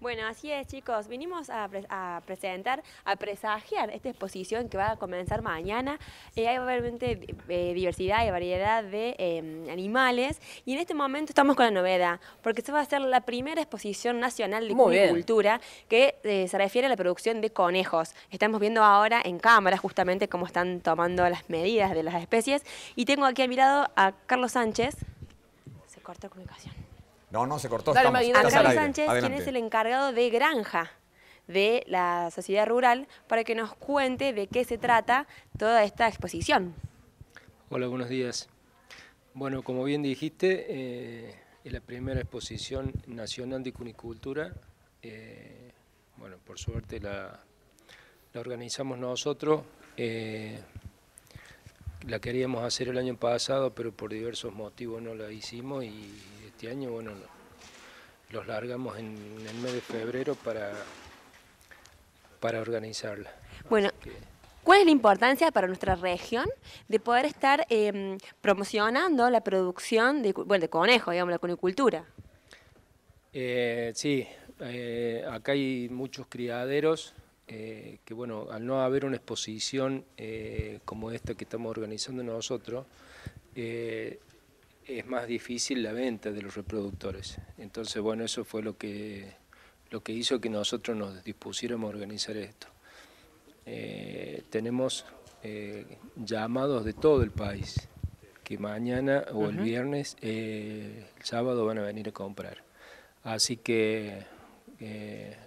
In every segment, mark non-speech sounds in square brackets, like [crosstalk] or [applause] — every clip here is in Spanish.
Bueno, así es chicos, vinimos a, presentar, a presagiar esta exposición que va a comenzar mañana. Eh, hay obviamente eh, diversidad y variedad de em, animales y en este momento estamos con la novedad, porque esta va a ser la primera exposición nacional de cultura que eh, se refiere a la producción de conejos. Estamos viendo ahora en cámara justamente cómo están tomando las medidas de las especies y tengo aquí a mirado a Carlos Sánchez, se corta comunicación. No, no, se cortó. Carlos Sánchez, quien es el encargado de granja de la sociedad rural, para que nos cuente de qué se trata toda esta exposición. Hola, buenos días. Bueno, como bien dijiste, eh, es la primera exposición nacional de cunicultura. Eh, bueno, por suerte la, la organizamos nosotros. Eh, la queríamos hacer el año pasado, pero por diversos motivos no la hicimos y este año, bueno, los largamos en, el mes de febrero para, para organizarla. Bueno, ¿cuál es la importancia para nuestra región de poder estar em, promocionando la producción de, bueno, conejo, digamos, la conicultura? Eh, sí, eh, acá hay muchos criaderos eh, que bueno, al no haber una exposición como esta que estamos organizando nosotros, es más difícil la venta de los reproductores. Entonces, bueno, eso fue lo que, lo que hizo que nosotros nos dispusiéramos a organizar esto. Eh, tenemos eh, llamados de todo el país, que mañana o el viernes, eh, el sábado van a venir a comprar. Así que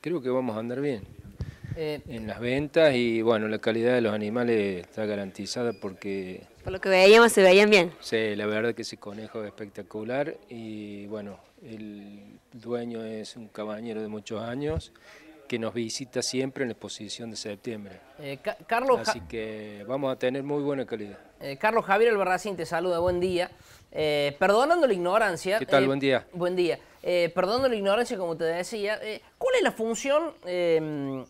creo que vamos a andar bien. Eh, en las ventas y bueno, la calidad de los animales está garantizada porque... Por lo que veíamos, se veían bien. Sí, la verdad que ese conejo es espectacular y bueno, el dueño es un caballero de muchos años que nos visita siempre en la exposición de septiembre. Eh, Carlos Así que vamos a tener muy buena calidad. Eh, Carlos Javier Albarracín te saluda, buen día. perdonando la ignorancia. ¿Qué tal? buen día. Buen día. perdonando la ignorancia, como te decía, ¿cuál es la función em,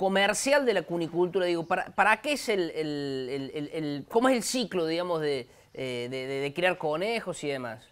comercial de la cunicultura, digo, ¿para, para qué es el, el, cómo es el ciclo, digamos, eh, de, criar conejos y demás?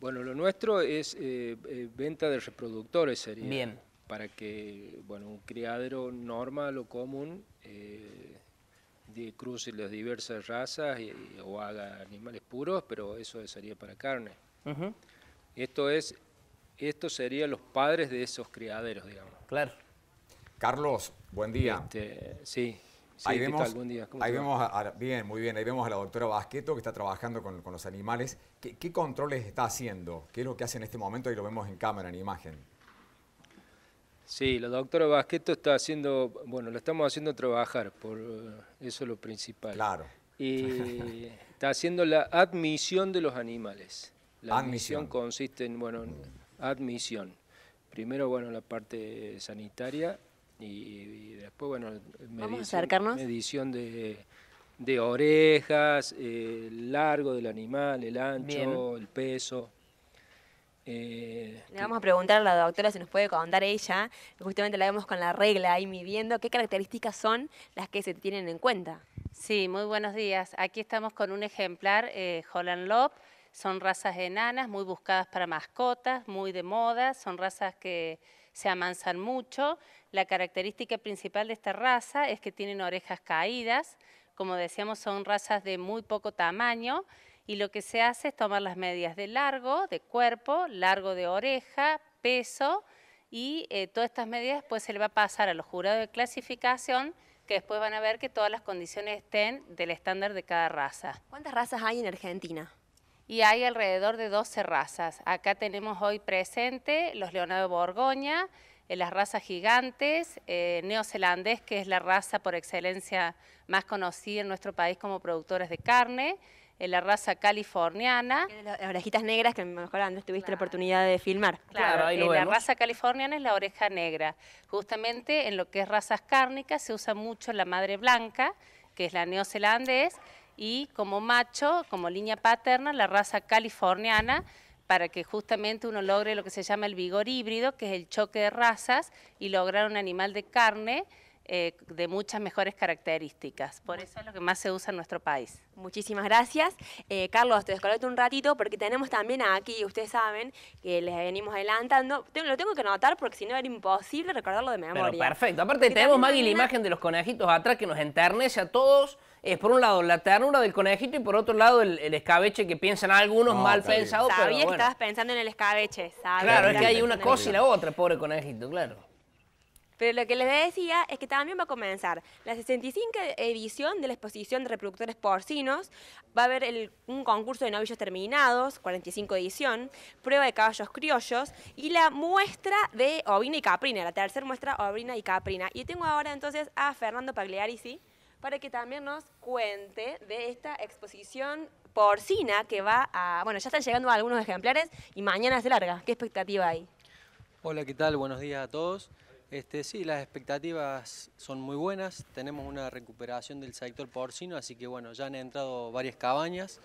Bueno, lo nuestro es eh, eh, venta de reproductores, sería. Para que, bueno, un criadero normal o común de, cruce las diversas razas o haga animales puros, pero eso sería para carne. Esto es, esto serían los padres de esos criaderos, digamos. Claro. Carlos, buen día. Este, sí. ahí vemos, Buen día. ahí vemos bien, muy bien. Ahí vemos a la doctora Basqueto que está trabajando con, los animales. ¿Qué, controles está haciendo? ¿Qué es lo que hace en este momento? y lo vemos en cámara, en imagen. Sí, la doctora Basqueto está haciendo, bueno, lo estamos haciendo trabajar, por eh, eso es lo principal. Claro. Y [laughs] está haciendo la admisión de los animales. La admisión, admisión consiste en, bueno, admisión primero, bueno, la parte sanitaria y, después, bueno, medición, de, orejas, eh, el largo del animal, el ancho, el peso. Eh, le vamos a preguntar a la doctora si nos puede contar ella, justamente la vemos con la regla ahí midiendo, qué características son las que se tienen en cuenta. Sí, muy buenos días. Aquí estamos con un ejemplar, eh, Holland Lop, son razas enanas, muy buscadas para mascotas, muy de moda, son razas que se amansan mucho. La característica principal de esta raza es que tienen orejas caídas, como decíamos son razas de muy poco tamaño y lo que se hace es tomar las medidas de largo, de cuerpo, largo de oreja, peso y eh, todas estas medidas después se le va a pasar a los jurados de clasificación que después van a ver que todas las condiciones estén del estándar de cada raza. ¿Cuántas razas hay en Argentina? y hay alrededor de 12 razas. Acá tenemos hoy presente los Leonardo Borgoña, eh, las razas gigantes, eh, neozelandés, que es la raza por excelencia más conocida en nuestro país como productores de carne, eh, la raza californiana. Las orejitas negras que mejor no tuviste la oportunidad de filmar. Claro, ahí la raza californiana es la oreja negra. Justamente en lo que es razas cárnicas se usa mucho la madre blanca, que es la neozelandés, y como macho, como línea paterna, la raza californiana, para que justamente uno logre lo que se llama el vigor híbrido, que es el choque de razas, y lograr un animal de carne eh, de muchas mejores características. Por eso es lo que más se usa en nuestro país. Muchísimas gracias. Eh, Carlos, te descolocó un ratito porque tenemos también aquí, ustedes saben, que les venimos adelantando. Lo tengo que anotar porque si no era imposible recordarlo de memoria. Pero perfecto. Aparte tenemos, Maggie, la imagen de los conejitos atrás que nos enternece a todos es por un lado la ternura del conejito y por otro lado el, escabeche que piensan algunos mal pensados. Sabía estabas pensando en el escabeche, ¿sabes? Claro, es que hay una cosa y la otra, pobre conejito, claro. Pero lo que les decía es que también va a comenzar la 65 edición de la exposición de reproductores porcinos. Va a haber un concurso de novillos terminados, 45 edición, prueba de caballos criollos y la muestra de ovina y caprina, la tercera muestra ovina y caprina. Y tengo ahora entonces a Fernando Pagliari, ¿sí? para que también nos cuente de esta exposición porcina que va a... Bueno, ya están llegando algunos ejemplares y mañana se larga. ¿Qué expectativa hay? Hola, ¿qué tal? Buenos días a todos. Este, sí, las expectativas son muy buenas. Tenemos una recuperación del sector porcino, así que bueno, ya han entrado varias cabañas.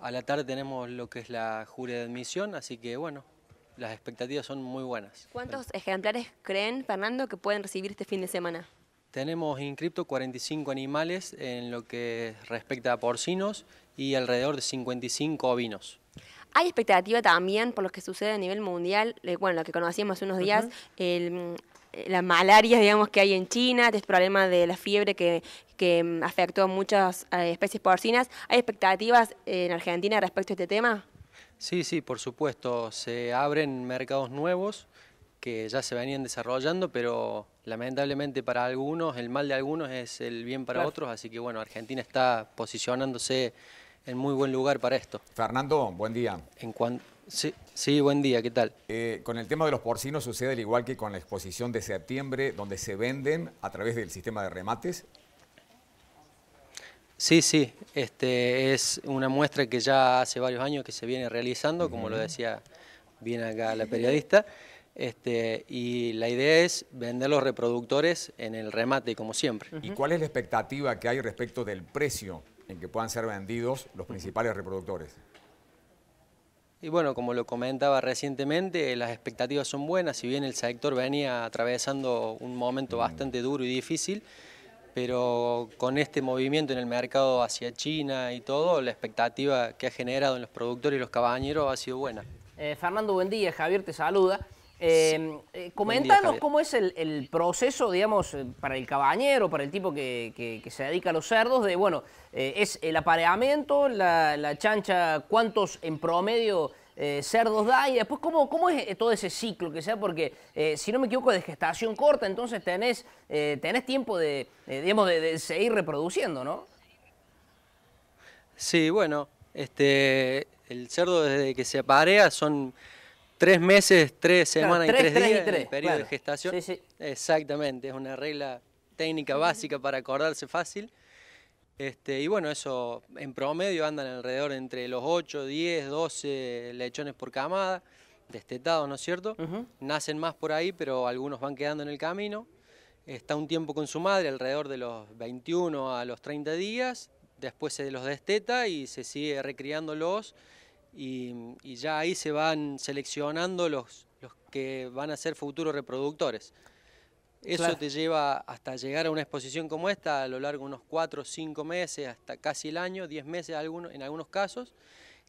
A la tarde tenemos lo que es la jure de admisión, así que bueno, las expectativas son muy buenas. ¿Cuántos ejemplares creen, Fernando, que pueden recibir este fin de semana? Tenemos inscripto 45 animales en lo que respecta a porcinos y alrededor de 55 ovinos. Hay expectativa también por lo que sucede a nivel mundial, bueno, lo que conocíamos hace unos días, mm, las malarias [laughs] digamos, que hay en China, este problema de la fiebre que, que mm, afectó a muchas eh, especies porcinas. ¿Hay expectativas en Argentina respecto a este tema? Sí, sí, por supuesto. Se abren mercados nuevos que ya se venían desarrollando, pero lamentablemente para algunos, el mal de algunos es el bien para otros, así que bueno, Argentina está posicionándose en muy buen lugar para esto. Fernando, buen día. En sí, buen día, ¿qué tal? Eh, con el tema de los porcinos sucede al igual que con la exposición de septiembre, donde se venden a través del sistema de remates. Sí, sí, este, es una muestra que ya hace varios años que se viene realizando, como lo decía bien acá la periodista. Este, y la idea es vender los reproductores en el remate, como siempre. ¿Y cuál es la expectativa que hay respecto del precio en que puedan ser vendidos los principales reproductores? Y bueno, como lo comentaba recientemente, las expectativas son buenas, si bien el sector venía atravesando un momento mm. bastante duro y difícil, pero con este movimiento en el mercado hacia China y todo, la expectativa que ha generado en los productores y los cabañeros ha sido buena. Eh, Fernando, buen día, Javier te saluda. Em, eh, Comentanos cómo es el, proceso, digamos, eh, para el cabañero, para el tipo que, se dedica a los cerdos, de, bueno, eh, es el apareamiento, la, chancha, cuántos en promedio cerdos da, y después cómo, cómo es todo ese ciclo que sea, porque si no me equivoco, de gestación corta, entonces tenés, tenés tiempo de, digamos, de, de seguir reproduciendo, ¿no? Sí, bueno, este, el cerdo desde que se aparea son Tres meses, tres semanas y tres, días, periodo de gestación. Exactamente, es una regla técnica básica para acordarse fácil. Este, y bueno, eso en promedio andan alrededor entre los 8, 10, 12 lechones por camada, destetados, ¿no es cierto? Nacen más por ahí, pero algunos van quedando en el camino. Está un tiempo con su madre, alrededor de los 21 a los 30 días. Después se los desteta y se sigue recriándolos y, ya ahí se van seleccionando los, los que van a ser futuros reproductores. Eso te lleva hasta llegar a una exposición como esta a lo largo de unos cuatro o 5 meses, hasta casi el año, diez meses en algunos casos,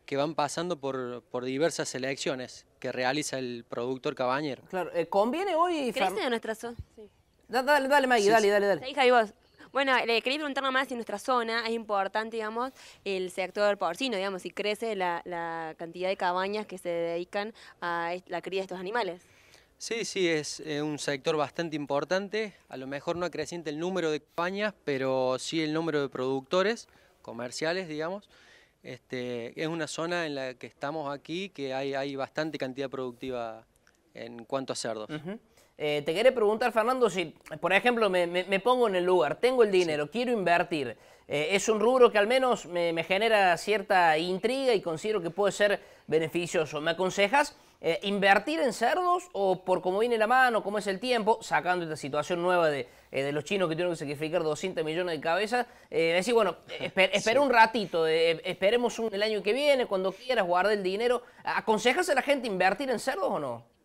que van pasando por, por diversas selecciones que realiza el productor cabañero. Claro, eh, conviene hoy... Crece de nuestra zona, sí. Dale, dale, dale, dale, dale. Bueno, le quería preguntar nomás si en nuestra zona es importante, digamos, el sector porcino, digamos, si crece la, cantidad de cabañas que se dedican a la cría de estos animales. Sí, sí, es eh, un sector bastante importante. A lo mejor no creciente el número de cabañas, pero sí el número de productores comerciales, digamos. Este, es una zona en la que estamos aquí que hay, bastante cantidad productiva en cuanto a cerdos. Eh, te quería preguntar, Fernando, si, por ejemplo, me, pongo en el lugar, tengo el dinero, quiero invertir. Eh, es un rubro que al menos me, genera cierta intriga y considero que puede ser beneficioso. ¿Me aconsejas eh, invertir en cerdos o por cómo viene la mano, cómo es el tiempo, sacando esta situación nueva de, los chinos que tienen que sacrificar 200 millones de cabezas? decir, bueno, [laughs] espera un ratito, esperemos el año que viene, cuando quieras, guardar el dinero. ¿Aconsejas a la gente invertir en cerdos o no?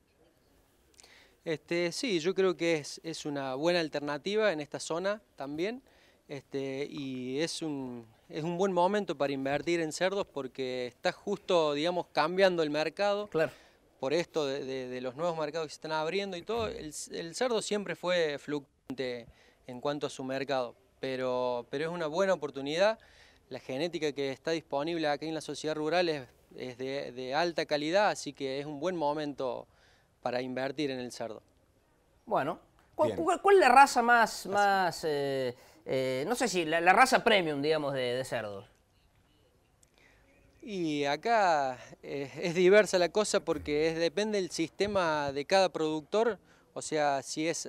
Este, sí, yo creo que es, una buena alternativa en esta zona también este, y es un, es un buen momento para invertir en cerdos porque está justo, digamos, cambiando el mercado. Claro. Por esto de, los nuevos mercados que se están abriendo y todo, el, cerdo siempre fue fluctuante en cuanto a su mercado, pero, pero es una buena oportunidad. La genética que está disponible aquí en la sociedad rural es, de, de alta calidad, así que es un buen momento para invertir en el cerdo. Bueno, ¿cuál, es la raza más, más eh, eh, no sé si, la, raza premium, digamos, de, cerdo? Y acá eh, es diversa la cosa porque depende del sistema de cada productor, o sea, si es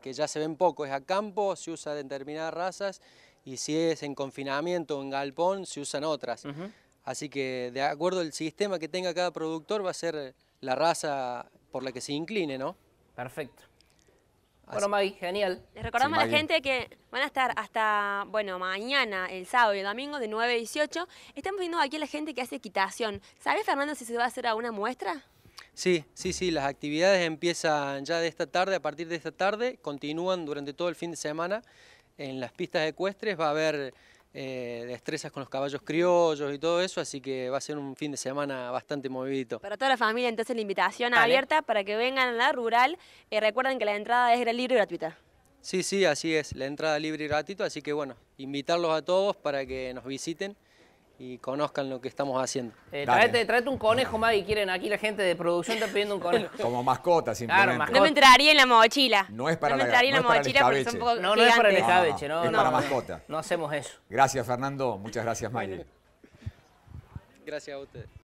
que ya se ven poco, es a campo, se usa determinadas razas, y si es en confinamiento o en galpón, se usan otras. Así que de acuerdo al sistema que tenga cada productor va a ser la raza por la que se incline, ¿no? Perfecto. Bueno, genial. Les recordamos a la gente que van a estar hasta, bueno, mañana, el sábado y el domingo de 9 a 18. Estamos viendo aquí a la gente que hace equitación. ¿Sabes, Fernando, si se va a hacer alguna muestra? Sí, sí, sí. Las actividades empiezan ya de esta tarde, a partir de esta tarde. Continúan durante todo el fin de semana. En las pistas ecuestres va a haber eh, destrezas con los caballos criollos y todo eso, así que va a ser un fin de semana bastante movidito. Para toda la familia, entonces la invitación abierta para que vengan a la rural. y eh, recuerden que la entrada es libre y gratuita. Sí, sí, así es, la entrada libre y gratuita, así que bueno, invitarlos a todos para que nos visiten y conozcan lo que estamos haciendo. Eh, tráete, un conejo, Maggie, quieren. Aquí la gente de producción está pidiendo un conejo. [laughs] Como mascota, simplemente. No me entraría en la mochila. No es para no me entraría en la mochila porque poco es para el no. no, es para mascota. No hacemos eso. Gracias, Fernando. Muchas gracias, Maggie. Gracias a ustedes.